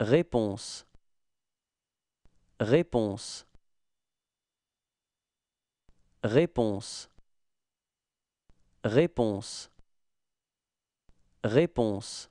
Réponse. Réponse. Réponse. Réponse. Réponse.